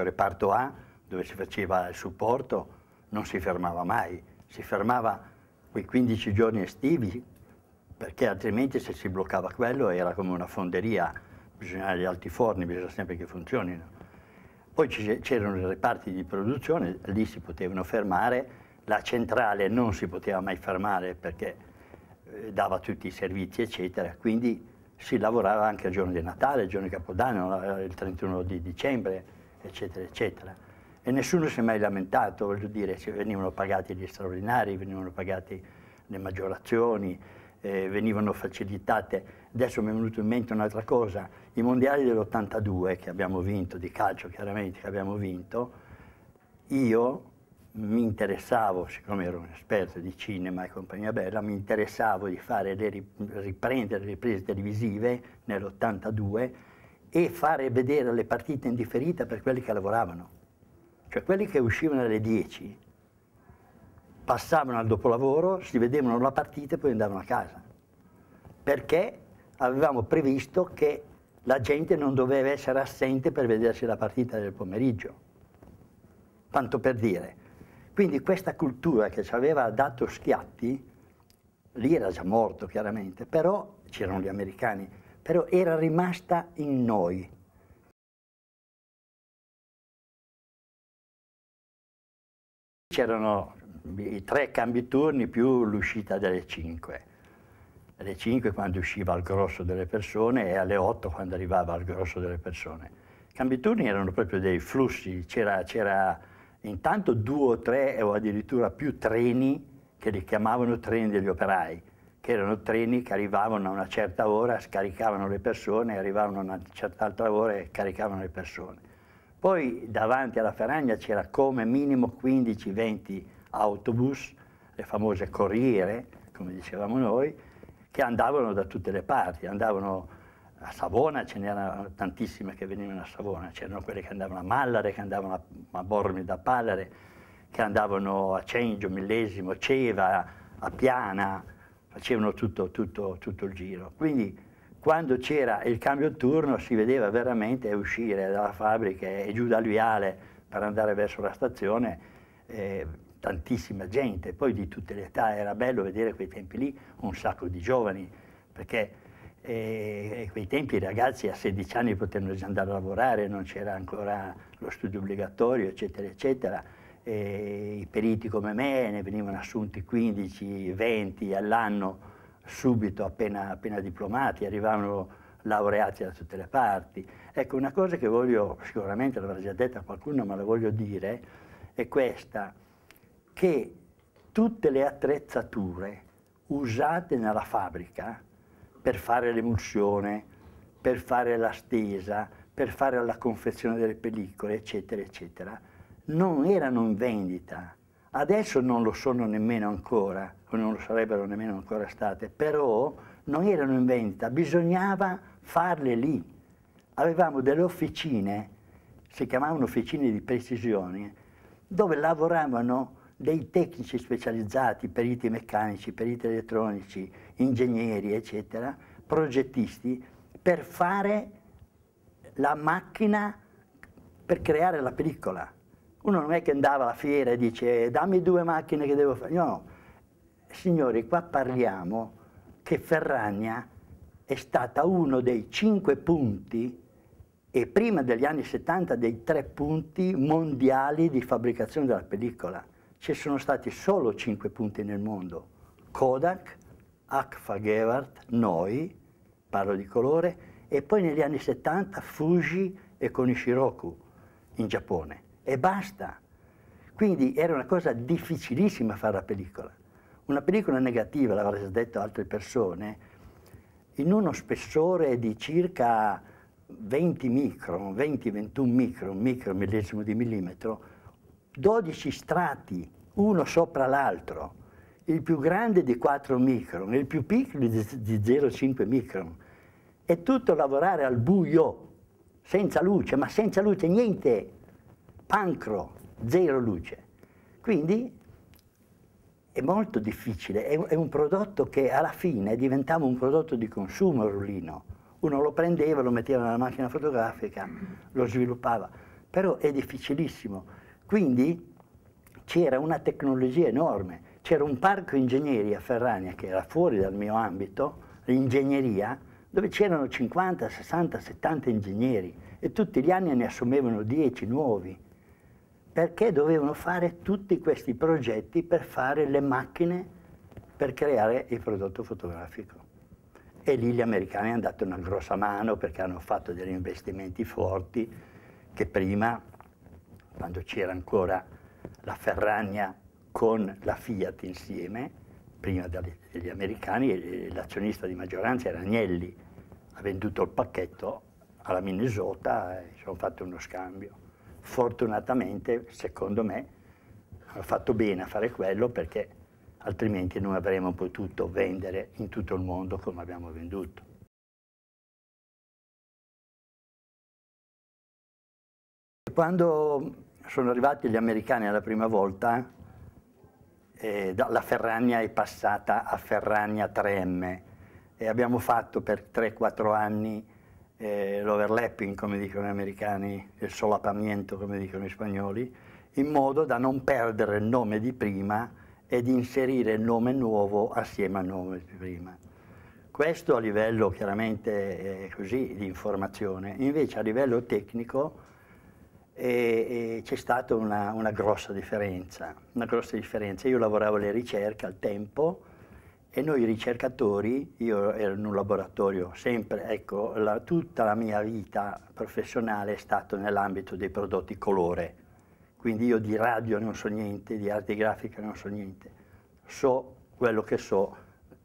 Il certo, reparto A, dove si faceva il supporto, non si fermava mai, si fermava quei 15 giorni estivi, perché altrimenti se si bloccava quello era come una fonderia, bisognava gli alti forni, bisogna sempre che funzionino. Poi c'erano i reparti di produzione, lì si potevano fermare, la centrale non si poteva mai fermare perché eh, dava tutti i servizi, eccetera, quindi si lavorava anche il giorno di Natale, il giorno di Capodanno, il 31 di dicembre, eccetera, eccetera. E nessuno si è mai lamentato, voglio dire, venivano pagati gli straordinari, venivano pagate le maggiorazioni, eh, venivano facilitate. Adesso mi è venuto in mente un'altra cosa, i mondiali dell'82 che abbiamo vinto, di calcio chiaramente che abbiamo vinto, io mi interessavo, siccome ero un esperto di cinema e compagnia bella, mi interessavo di fare le riprendere le riprese televisive nell'82 e fare vedere le partite in differita per quelli che lavoravano. Cioè quelli che uscivano alle 10 passavano al dopolavoro, si vedevano la partita e poi andavano a casa. Perché avevamo previsto che la gente non doveva essere assente per vedersi la partita del pomeriggio. Tanto per dire. Quindi questa cultura che ci aveva dato schiatti, lì era già morto chiaramente, però c'erano gli americani però era rimasta in noi. C'erano i tre cambi turni più l'uscita delle 5. Alle 5 quando usciva il grosso delle persone e alle 8 quando arrivava il grosso delle persone. I cambi turni erano proprio dei flussi, c'era intanto due o tre o addirittura più treni che li chiamavano treni degli operai che erano treni che arrivavano a una certa ora, scaricavano le persone, arrivavano a una certa altra ora e caricavano le persone. Poi davanti alla Ferragna c'era come minimo 15-20 autobus, le famose corriere, come dicevamo noi, che andavano da tutte le parti, andavano a Savona, ce n'erano tantissime che venivano a Savona, c'erano quelle che andavano a Mallare, che andavano a Bormi da Pallare, che andavano a Cengio, Millesimo, Ceva, a Piana, facevano tutto, tutto, tutto il giro. Quindi quando c'era il cambio turno si vedeva veramente uscire dalla fabbrica e giù dal viale per andare verso la stazione eh, tantissima gente, poi di tutte le età era bello vedere quei tempi lì un sacco di giovani, perché eh, quei tempi i ragazzi a 16 anni potevano già andare a lavorare, non c'era ancora lo studio obbligatorio, eccetera, eccetera eh, i periti come me, ne venivano assunti 15, 20 all'anno subito appena, appena diplomati, arrivavano laureati da tutte le parti. Ecco, una cosa che voglio, sicuramente l'avrà già detta qualcuno, ma la voglio dire, è questa, che tutte le attrezzature usate nella fabbrica per fare l'emulsione, per fare la stesa, per fare la confezione delle pellicole, eccetera, eccetera, non erano in vendita, adesso non lo sono nemmeno ancora, o non lo sarebbero nemmeno ancora state, però non erano in vendita, bisognava farle lì. Avevamo delle officine, si chiamavano officine di precisione, dove lavoravano dei tecnici specializzati, periti meccanici, periti elettronici, ingegneri, eccetera, progettisti, per fare la macchina per creare la pellicola. Uno non è che andava alla fiera e dice dammi due macchine che devo fare. No, no. Signori, qua parliamo che Ferragna è stata uno dei cinque punti e prima degli anni 70 dei tre punti mondiali di fabbricazione della pellicola. Ci sono stati solo cinque punti nel mondo. Kodak, agfa Gewart, noi, parlo di colore, e poi negli anni 70 Fuji e Konishiroku in Giappone e basta. Quindi era una cosa difficilissima fare la pellicola. Una pellicola negativa, l'avrebbero detto altre persone, in uno spessore di circa 20 micron, 20-21 micron, micro millesimo di millimetro, 12 strati, uno sopra l'altro, il più grande di 4 micron, il più piccolo di 0,5 micron, e tutto lavorare al buio, senza luce, ma senza luce niente, pancro, zero luce. Quindi è molto difficile, è, un prodotto che alla fine diventava un prodotto di consumo il rullino. Uno lo prendeva, lo metteva nella macchina fotografica, lo sviluppava, però è difficilissimo. Quindi c'era una tecnologia enorme, c'era un parco ingegneri a Ferrania che era fuori dal mio ambito, l'ingegneria, dove c'erano 50, 60, 70 ingegneri e tutti gli anni ne assumevano 10 nuovi perché dovevano fare tutti questi progetti per fare le macchine per creare il prodotto fotografico. E lì gli americani hanno dato una grossa mano perché hanno fatto degli investimenti forti che prima, quando c'era ancora la Ferragna con la Fiat insieme, prima degli americani, l'azionista di maggioranza era Agnelli, ha venduto il pacchetto alla Minnesota e sono fatto uno scambio fortunatamente, secondo me, ha fatto bene a fare quello perché altrimenti non avremmo potuto vendere in tutto il mondo come abbiamo venduto. Quando sono arrivati gli americani la prima volta, eh, la Ferragna è passata a Ferragna 3M e abbiamo fatto per 3-4 anni eh, l'overlapping, come dicono gli americani, il solapamento, come dicono gli spagnoli, in modo da non perdere il nome di prima e di inserire il nome nuovo assieme al nome di prima. Questo a livello chiaramente eh, così di informazione, invece a livello tecnico eh, c'è stata una, una grossa differenza, una grossa differenza. Io lavoravo alle ricerche al tempo, e noi ricercatori, io ero in un laboratorio sempre, ecco, la, tutta la mia vita professionale è stata nell'ambito dei prodotti colore, quindi io di radio non so niente, di arte grafica non so niente, so quello che so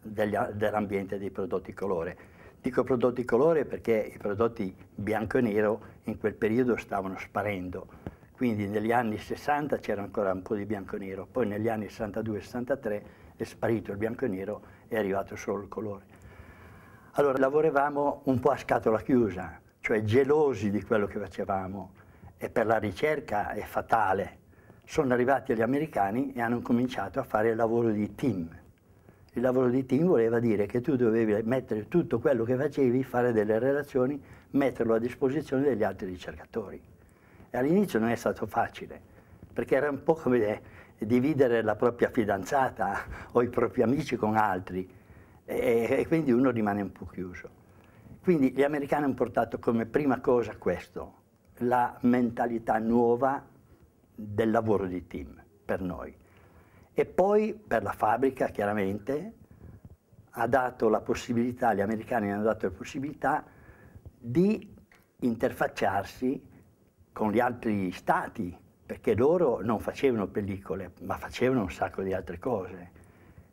dell'ambiente dei prodotti colore. Dico prodotti colore perché i prodotti bianco e nero in quel periodo stavano sparendo, quindi negli anni 60 c'era ancora un po' di bianco e nero, poi negli anni 62-63 è sparito il bianco e nero, è arrivato solo il colore. Allora lavoravamo un po' a scatola chiusa, cioè gelosi di quello che facevamo e per la ricerca è fatale. Sono arrivati gli americani e hanno cominciato a fare il lavoro di team. Il lavoro di team voleva dire che tu dovevi mettere tutto quello che facevi, fare delle relazioni, metterlo a disposizione degli altri ricercatori. E all'inizio non è stato facile, perché era un po' come dividere la propria fidanzata o i propri amici con altri e, e quindi uno rimane un po' chiuso. Quindi gli americani hanno portato come prima cosa questo, la mentalità nuova del lavoro di team per noi. E poi per la fabbrica chiaramente ha dato la possibilità, gli americani hanno dato la possibilità di interfacciarsi con gli altri stati perché loro non facevano pellicole, ma facevano un sacco di altre cose.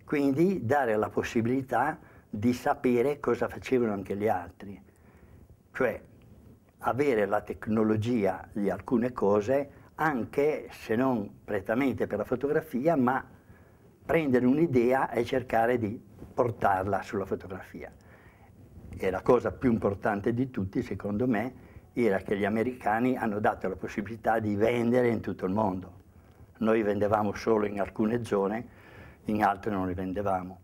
Quindi dare la possibilità di sapere cosa facevano anche gli altri, cioè avere la tecnologia di alcune cose anche se non prettamente per la fotografia, ma prendere un'idea e cercare di portarla sulla fotografia. E la cosa più importante di tutti, secondo me, era che gli americani hanno dato la possibilità di vendere in tutto il mondo. Noi vendevamo solo in alcune zone, in altre non le vendevamo,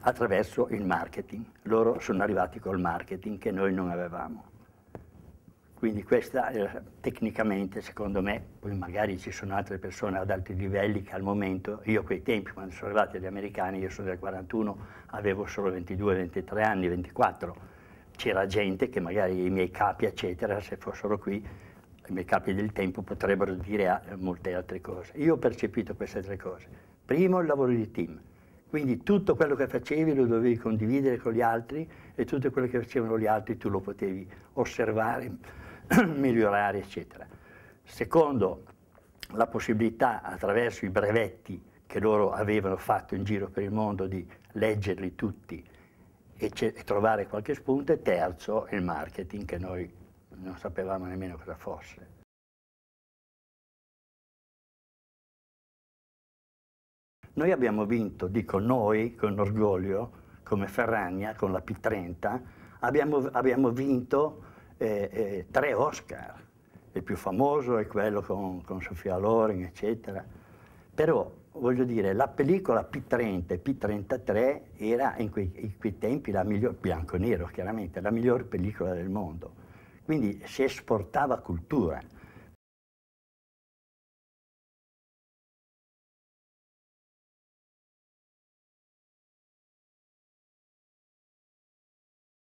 attraverso il marketing. Loro sono arrivati col marketing che noi non avevamo. Quindi questa era, eh, tecnicamente, secondo me, poi magari ci sono altre persone ad altri livelli che al momento, io a quei tempi quando sono arrivati gli americani, io sono del 41, avevo solo 22, 23 anni, 24, c'era gente che magari i miei capi, eccetera, se fossero qui, i miei capi del tempo potrebbero dire ah, molte altre cose. Io ho percepito queste tre cose. Primo, il lavoro di team. Quindi tutto quello che facevi lo dovevi condividere con gli altri e tutto quello che facevano gli altri tu lo potevi osservare, migliorare, eccetera. Secondo, la possibilità attraverso i brevetti che loro avevano fatto in giro per il mondo di leggerli tutti e, e trovare qualche spunto, e terzo il marketing che noi non sapevamo nemmeno cosa fosse. Noi abbiamo vinto, dico noi con orgoglio, come Ferragna con la P30, abbiamo, abbiamo vinto eh, eh, tre Oscar. Il più famoso è quello con, con Sofia Loring, eccetera. Però voglio dire, la pellicola P30 e P33 era in quei, in quei tempi la miglior, bianco-nero chiaramente, la miglior pellicola del mondo. Quindi si esportava cultura.